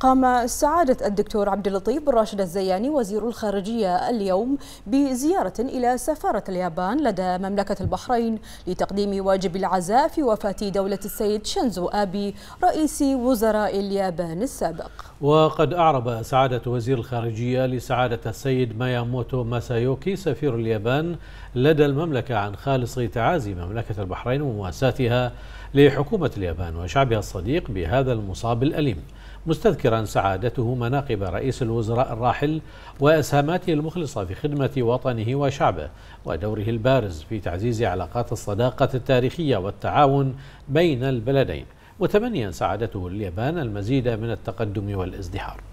قام سعادة الدكتور عبد اللطيف بن راشد الزياني وزير الخارجية اليوم بزيارة إلى سفارة اليابان لدى مملكة البحرين لتقديم واجب العزاء في وفاة دولة السيد شنزو آبي رئيس وزراء اليابان السابق وقد أعرب سعادة وزير الخارجية لسعادة السيد ماياموتو ماسايوكي سفير اليابان لدى المملكة عن خالص تعازي مملكة البحرين ومواساتها لحكومة اليابان وشعبها الصديق بهذا المصاب الأليم مستذكرا سعادته مناقب رئيس الوزراء الراحل واسهاماته المخلصه في خدمه وطنه وشعبه ودوره البارز في تعزيز علاقات الصداقه التاريخيه والتعاون بين البلدين متمنيا سعادته اليابان المزيد من التقدم والازدهار